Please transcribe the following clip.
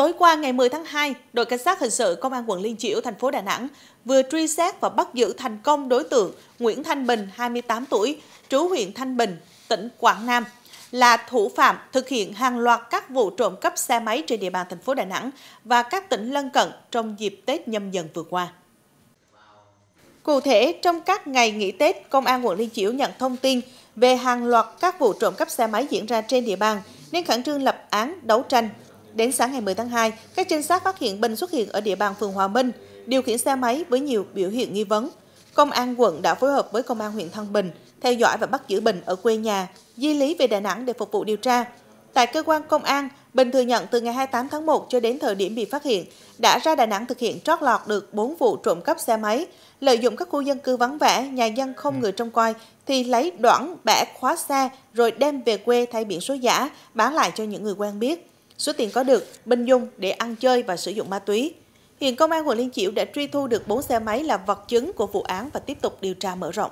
Tối qua ngày 10 tháng 2, đội cảnh sát hình sự công an quận Liên Chiểu, thành phố Đà Nẵng vừa truy xét và bắt giữ thành công đối tượng Nguyễn Thanh Bình, 28 tuổi, trú huyện Thanh Bình, tỉnh Quảng Nam, là thủ phạm thực hiện hàng loạt các vụ trộm cắp xe máy trên địa bàn thành phố Đà Nẵng và các tỉnh lân cận trong dịp Tết nhâm dần vừa qua. Cụ thể, trong các ngày nghỉ Tết, Công an quận Liên Chiểu nhận thông tin về hàng loạt các vụ trộm cắp xe máy diễn ra trên địa bàn, nên khẩn trương lập án đấu tranh, Đến sáng ngày 10 tháng 2, các trinh sát phát hiện Bình xuất hiện ở địa bàn phường Hòa Minh, điều khiển xe máy với nhiều biểu hiện nghi vấn. Công an quận đã phối hợp với công an huyện Thăng Bình theo dõi và bắt giữ Bình ở quê nhà, di lý về Đà Nẵng để phục vụ điều tra. Tại cơ quan công an, Bình thừa nhận từ ngày 28 tháng 1 cho đến thời điểm bị phát hiện, đã ra Đà Nẵng thực hiện trót lọt được 4 vụ trộm cắp xe máy, lợi dụng các khu dân cư vắng vẻ, nhà dân không ừ. người trông coi thì lấy đoạn bẻ khóa xe rồi đem về quê thay biển số giả bán lại cho những người quen biết. Số tiền có được, Bình dùng để ăn chơi và sử dụng ma túy. Hiện công an quận Liên Chiểu đã truy thu được 4 xe máy là vật chứng của vụ án và tiếp tục điều tra mở rộng.